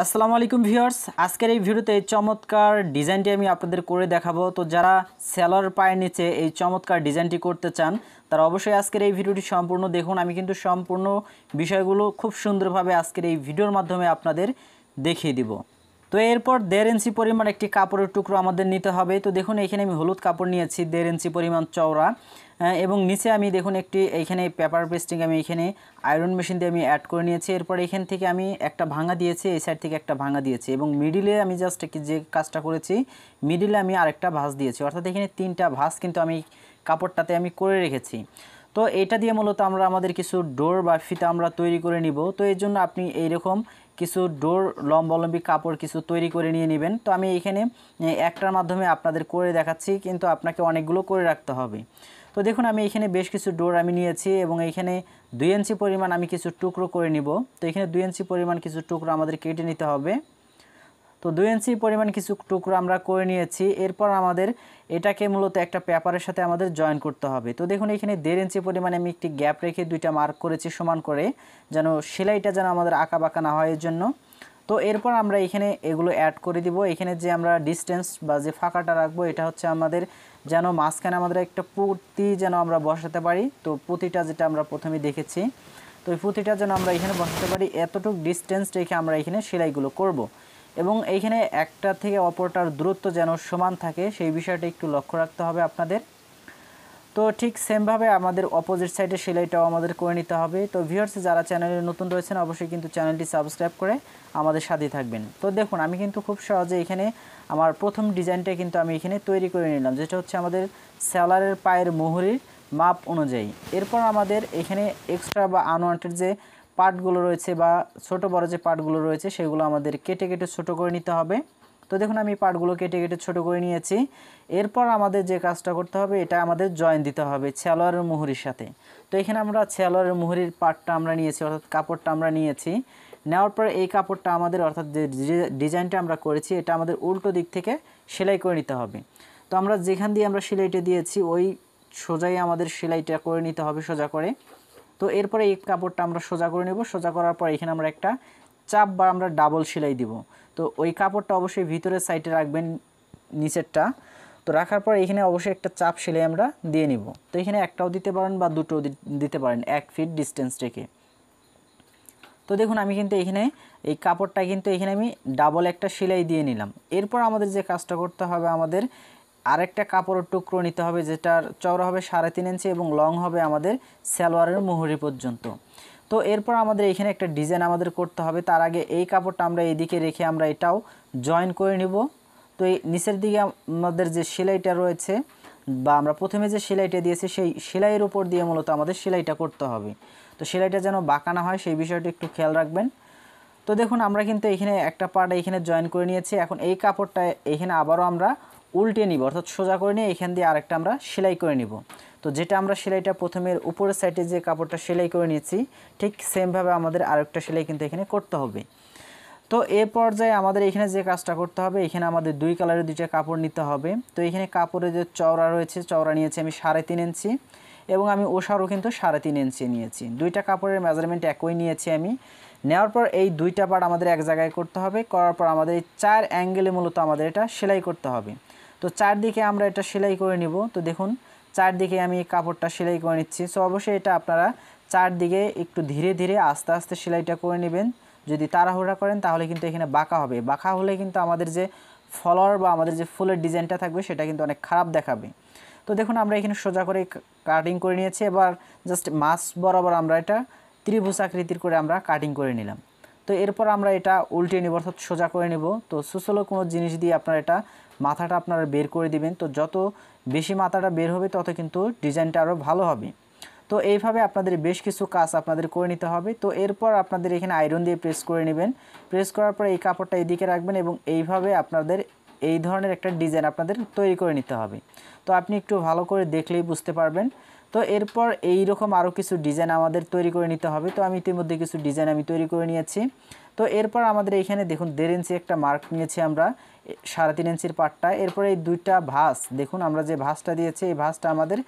আসসালামু আলাইকুম ভিউয়ার্স আজকের এই ভিডিওতে এই চমৎকার ডিজাইনটি আমি আপনাদের করে দেখাবো তো যারা সেলার পায়ের নিচে এই চমৎকার ডিজাইনটি করতে চান তারা অবশ্যই আজকের এই ভিডিওটি সম্পূর্ণ দেখুন আমি কিন্তু সম্পূর্ণ বিষয়গুলো খুব সুন্দরভাবে আজকের এই ভিডিওর মাধ্যমে আপনাদের দেখিয়ে দিব তো এরপর দেড় ইঞ্চি পরিমাণ একটি কাপড়ের টুকরো আমাদের নিতে হবে তো দেখুন এখানে আমি হলুদ কাপড় নিয়েছি দেড় ইঞ্চি পরিমাণ চওড়া এবং নিচে আমি দেখুন একটি এখানে পেপার পেস্টিং আমি এখানে আয়রন মেশিন দিয়ে আমি অ্যাড করে নিয়েছি এরপর এখান থেকে আমি একটা ভাঙা দিয়েছি এই সাইড থেকে একটা ভাঙা দিয়েছি এবং মিডিলে আমি জাস্ট যে কাজটা করেছি মিডিলে আমি আরেকটা ভাঁজ দিয়েছি অর্থাৎ এখানে তিনটা ভাঁজ কিন্তু আমি কাপড়টাতে আমি করে রেখেছি তো এটা দিয়ে মূলত আমরা আমাদের কিছু ডোর বা ফিতা আমরা তৈরি করে নিব তো এর জন্য আপনি এইরকম কিছু ডোর লম্বলম্বী কাপড় কিছু তৈরি করে নিয়ে নেবেন তো আমি এখানে একটার মাধ্যমে আপনাদের করে দেখাচ্ছি কিন্তু আপনাকে অনেকগুলো করে রাখতে হবে তো দেখুন আমি এখানে বেশ কিছু ডোর আমি নিয়েছি এবং এখানে দুই ইঞ্চি পরিমাণ আমি কিছু টুকরো করে নিব তো এখানে দুই ইঞ্চি পরিমাণ কিছু টুকরো আমাদের কেটে নিতে হবে তো দু ইঞ্চি পরিমাণ কিছু টুকরো আমরা করে নিয়েছি এরপর আমাদের এটাকে মূলত একটা পেপারের সাথে আমাদের জয়েন করতে হবে তো দেখুন এখানে দেড় ইঞ্চি পরিমাণে আমি একটি গ্যাপ রেখে দুইটা মার্ক করেছি সমান করে যেন সেলাইটা যেন আমাদের আঁকা বাঁকা না হয় এর জন্য তো এরপর আমরা এখানে এগুলো অ্যাড করে দিব এখানে যে আমরা ডিস্টেন্স বা যে ফাঁকাটা রাখবো এটা হচ্ছে আমাদের যেন মাঝখানে আমাদের একটা পুঁতি যেন আমরা বসাতে পারি তো পুঁতিটা যেটা আমরা প্রথমে দেখেছি তো এই পুঁতিটা যেন আমরা এখানে বসাতে পারি এতটুকু ডিস্টেন্স রেখে আমরা এখানে সেলাইগুলো করবো এবং এইখানে একটা থেকে অপরটার দূরত্ব যেন সমান থাকে সেই বিষয়টা একটু লক্ষ্য রাখতে হবে আপনাদের তো ঠিক সেমভাবে আমাদের অপোজিট সাইডে সেলাইটাও আমাদের করে নিতে হবে তো ভিউয়ার্স যারা চ্যানেলে নতুন রয়েছেন অবশ্যই কিন্তু চ্যানেলটি সাবস্ক্রাইব করে আমাদের সাথেই থাকবেন তো দেখুন আমি কিন্তু খুব সহজে এখানে আমার প্রথম ডিজাইনটা কিন্তু আমি এখানে তৈরি করে নিলাম যেটা হচ্ছে আমাদের স্যালারের পায়ের মোহরির মাপ অনুযায়ী এরপর আমাদের এখানে এক্সট্রা বা আনওয়ান্টেড যে পার্টগুলো রয়েছে বা ছোট বড় যে পার্টগুলো রয়েছে সেগুলো আমাদের কেটে কেটে ছোট করে নিতে হবে তো দেখুন আমি পার্টগুলো কেটে কেটে ছোট করে নিয়েছি এরপর আমাদের যে কাজটা করতে হবে এটা আমাদের জয়েন দিতে হবে ছেলোয়ারের মুহুরির সাথে তো এখানে আমরা ছেলোয়ারের মুহুরির পার্টটা আমরা নিয়েছি অর্থাৎ কাপড়টা আমরা নিয়েছি নেওয়ার পর এই কাপড়টা আমাদের অর্থাৎ যে ডিজাইনটা আমরা করেছি এটা আমাদের উল্টো দিক থেকে সেলাই করে নিতে হবে তো আমরা যেখান দিয়ে আমরা সেলাইটা দিয়েছি ওই সোজাই আমাদের সেলাইটা করে নিতে হবে সোজা করে তো এরপরে এই কাপড়টা আমরা সোজা করে নেব সোজা করার পর এখানে আমরা একটা চাপ বা আমরা ডাবল সেলাই দিব তো ওই কাপড়টা অবশ্যই ভিতরের সাইডে রাখবেন নিচেরটা তো রাখার পর এখানে অবশ্যই একটা চাপ সেলাই আমরা দিয়ে নিব তো এখানে একটাও দিতে পারেন বা দুটো দিতে পারেন এক ফিট ডিস্টেন্স রেখে তো দেখুন আমি কিন্তু এখানে এই কাপড়টা কিন্তু এখানে আমি ডাবল একটা সেলাই দিয়ে নিলাম এরপর আমাদের যে কাজটা করতে হবে আমাদের আরেকটা কাপড়ের টুকরো নিতে হবে যেটার চওড়া হবে সাড়ে তিন ইঞ্চি এবং লং হবে আমাদের সালোয়ারের মুহুরি পর্যন্ত তো এরপর আমাদের এখানে একটা ডিজাইন আমাদের করতে হবে তার আগে এই কাপড়টা আমরা এদিকে রেখে আমরা এটাও জয়েন করে নিব তো এই নিচের দিকে আমাদের যে সেলাইটা রয়েছে বা আমরা প্রথমে যে সেলাইটা দিয়েছি সেই সেলাইয়ের উপর দিয়ে মূলত আমাদের সেলাইটা করতে হবে তো সেলাইটা যেন বাঁকা না হয় সেই বিষয়টি একটু খেয়াল রাখবেন তো দেখুন আমরা কিন্তু এখানে একটা পার্ট এখানে জয়েন করে নিয়েছি এখন এই কাপড়টা এখানে আবারও আমরা উল্টে নিব অর্থাৎ সোজা করে নিয়ে এখান দিয়ে আরেকটা আমরা সেলাই করে নিব তো যেটা আমরা সেলাইটা প্রথমের উপরের সাইডে যে কাপড়টা সেলাই করে নিয়েছি ঠিক সেমভাবে আমাদের আরেকটা সেলাই কিন্তু এখানে করতে হবে তো এ পর্যায়ে আমাদের এখানে যে কাজটা করতে হবে এখানে আমাদের দুই কালারের দুইটা কাপড় নিতে হবে তো এখানে কাপড়ের যে চওড়া রয়েছে চওড়া নিয়েছি আমি সাড়ে তিন ইঞ্চি এবং আমি ওষারও কিন্তু সাড়ে তিন ইঞ্চি নিয়েছি দুইটা কাপড়ের মেজারমেন্ট একই নিয়েছি আমি নেওয়ার পর এই দুইটা পার্ট আমাদের এক জায়গায় করতে হবে করার পর আমাদের চার অ্যাঙ্গেলে মূলত আমাদের এটা সেলাই করতে হবে তো চারদিকে আমরা এটা সেলাই করে নিব তো দেখুন চারদিকে আমি কাপড়টা সেলাই করে নিচ্ছি সো অবশ্যই এটা আপনারা চারদিকে একটু ধীরে ধীরে আস্তে আস্তে সেলাইটা করে নেবেন যদি তাড়াহুড়া করেন তাহলে কিন্তু এখানে বাঁকা হবে বাঁকা হলে কিন্তু আমাদের যে ফলার বা আমাদের যে ফুলের ডিজাইনটা থাকবে সেটা কিন্তু অনেক খারাপ দেখাবে তো দেখুন আমরা এখানে সোজা করে কাটিং করে নিয়েছি এবার জাস্ট মাছ বরাবর আমরা এটা ত্রিভুজ আকৃতির করে আমরা কাটিং করে নিলাম তো এরপর আমরা এটা উল্টে নিব অর্থাৎ সোজা করে নেব তো সুসলো কোনো জিনিস দিয়ে আপনারা এটা মাথাটা আপনারা বের করে দিবেন তো যত বেশি মাথাটা বের হবে তত কিন্তু ডিজাইনটা আরও ভালো হবে তো এইভাবে আপনাদের বেশ কিছু কাজ আপনাদের করে নিতে হবে তো এরপর আপনাদের এখানে আয়রন দিয়ে প্রেস করে নেবেন প্রেস করার পরে এই কাপড়টা এদিকে রাখবেন এবং এইভাবে আপনাদের এই ধরনের একটা ডিজাইন আপনাদের তৈরি করে নিতে হবে তো আপনি একটু ভালো করে দেখলেই বুঝতে পারবেন তো এরপর এই রকম আরও কিছু ডিজাইন আমাদের তৈরি করে নিতে হবে তো আমি ইতিমধ্যে কিছু ডিজাইন আমি তৈরি করে নিয়েছি তো এরপর আমাদের এখানে দেখুন দেড় ইঞ্চি একটা মার্ক নিয়েছি আমরা সাড়ে তিন ইঞ্চির পাটটা এরপরে এই দুইটা ভাস দেখুন আমরা যে ভাসটা দিয়েছি এই ভাসটা আমাদের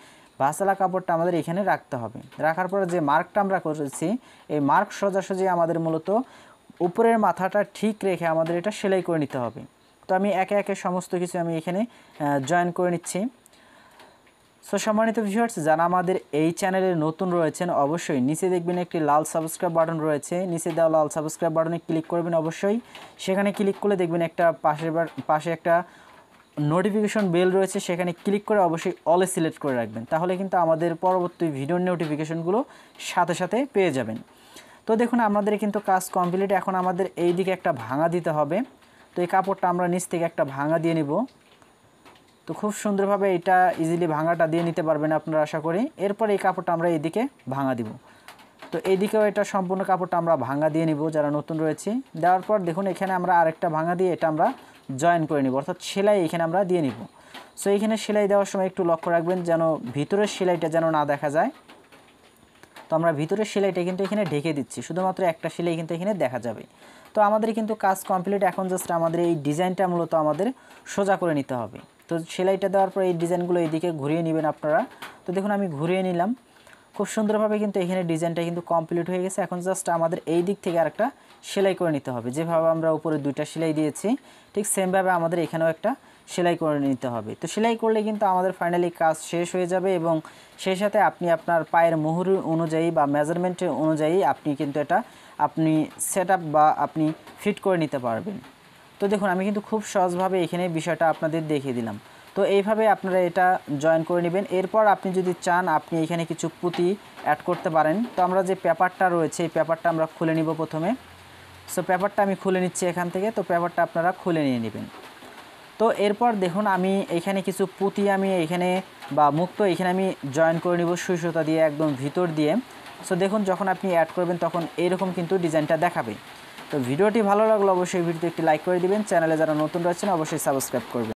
ভাসালা কাপড়টা আমাদের এখানে রাখতে হবে রাখার পর যে মার্কটা আমরা করেছি এই মার্ক সোজাসুজি আমাদের মূলত উপরের মাথাটা ঠিক রেখে আমাদের এটা সেলাই করে নিতে হবে তো আমি একে একে সমস্ত কিছু আমি এখানে জয়েন করে নিচ্ছি সো সম্মানিত ভিউয়ার্স যারা আমাদের এই চ্যানেলে নতুন রয়েছেন অবশ্যই নিচে দেখবেন একটি লাল সাবস্ক্রাইব বাটন রয়েছে নিচে দেওয়া লাল সাবস্ক্রাইব বাটনে ক্লিক করবেন অবশ্যই সেখানে ক্লিক করলে দেখবেন একটা পাশের পাশে একটা নোটিফিকেশন বেল রয়েছে সেখানে ক্লিক করে অবশ্যই অলে সিলেক্ট করে রাখবেন তাহলে কিন্তু আমাদের পরবর্তী ভিডিও নোটিফিকেশনগুলো সাথে সাথে পেয়ে যাবেন তো দেখুন আমাদের কিন্তু কাজ কমপ্লিট এখন আমাদের এই দিকে একটা ভাঙা দিতে হবে তো এই কাপড়টা আমরা নিচ থেকে একটা ভাঙা দিয়ে নেব তো খুব সুন্দরভাবে এটা ইজিলি ভাঙাটা দিয়ে নিতে পারবেন আপনারা আশা করি এরপর এই কাপড়টা আমরা এদিকে ভাঙা দিব তো এইদিকেও এটা সম্পূর্ণ কাপড়টা আমরা ভাঙা দিয়ে নিব যারা নতুন রয়েছে দেওয়ার পর দেখুন এখানে আমরা আরেকটা ভাঙা দিয়ে এটা আমরা জয়েন করে নিব অর্থাৎ সেলাই এখানে আমরা দিয়ে নিব সো এখানে সেলাই দেওয়ার সময় একটু লক্ষ্য রাখবেন যেন ভিতরের সেলাইটা যেন না দেখা যায় তো আমরা ভিতরের সেলাইটা কিন্তু এখানে ঢেকে দিচ্ছি শুধুমাত্র একটা সেলাই কিন্তু এখানে দেখা যাবে তো আমাদের কিন্তু কাজ কমপ্লিট এখন জাস্ট আমাদের এই ডিজাইনটা মূলত আমাদের সোজা করে নিতে হবে তো সেলাইটা দেওয়ার পর এই ডিজাইনগুলো এদিকে ঘুরিয়ে নেবেন আপনারা তো দেখুন আমি ঘুরিয়ে নিলাম খুব সুন্দরভাবে কিন্তু এখানে ডিজাইনটা কিন্তু কমপ্লিট হয়ে গেছে এখন জাস্ট আমাদের এই দিক থেকে আরেকটা সেলাই করে নিতে হবে যেভাবে আমরা উপরে দুইটা সেলাই দিয়েছি ঠিক সেমভাবে আমাদের এখানেও একটা সেলাই করে নিতে হবে তো সেলাই করলে কিন্তু আমাদের ফাইনালি কাজ শেষ হয়ে যাবে এবং সেই সাথে আপনি আপনার পায়ের মুহুর অনুযায়ী বা মেজারমেন্ট অনুযায়ী আপনি কিন্তু এটা আপনি সেট বা আপনি ফিট করে নিতে পারবেন তো দেখুন আমি কিন্তু খুব সহজভাবে এখানে বিষয়টা আপনাদের দেখিয়ে দিলাম তো এইভাবে আপনারা এটা জয়েন করে নেবেন এরপর আপনি যদি চান আপনি এখানে কিছু পুঁতি অ্যাড করতে পারেন তো আমরা যে পেপারটা রয়েছে এই পেপারটা আমরা খুলে নিব প্রথমে সো পেপারটা আমি খুলে নিচ্ছি এখান থেকে তো পেপারটা আপনারা খুলে নিয়ে নেবেন তো এরপর দেখুন আমি এখানে কিছু পুঁতি আমি এখানে বা মুক্ত এখানে আমি জয়েন করে নিব সুসতা দিয়ে একদম ভিতর দিয়ে সো দেখুন যখন আপনি অ্যাড করবেন তখন এরকম কিন্তু ডিজাইনটা দেখাবে তো ভিডিওটি ভালো লাগলো অবশ্যই ভিডিওতে একটি লাইক করে দিবেন চ্যানেলে যারা নতুন রয়েছেন অবশ্যই সাবস্ক্রাইব করবেন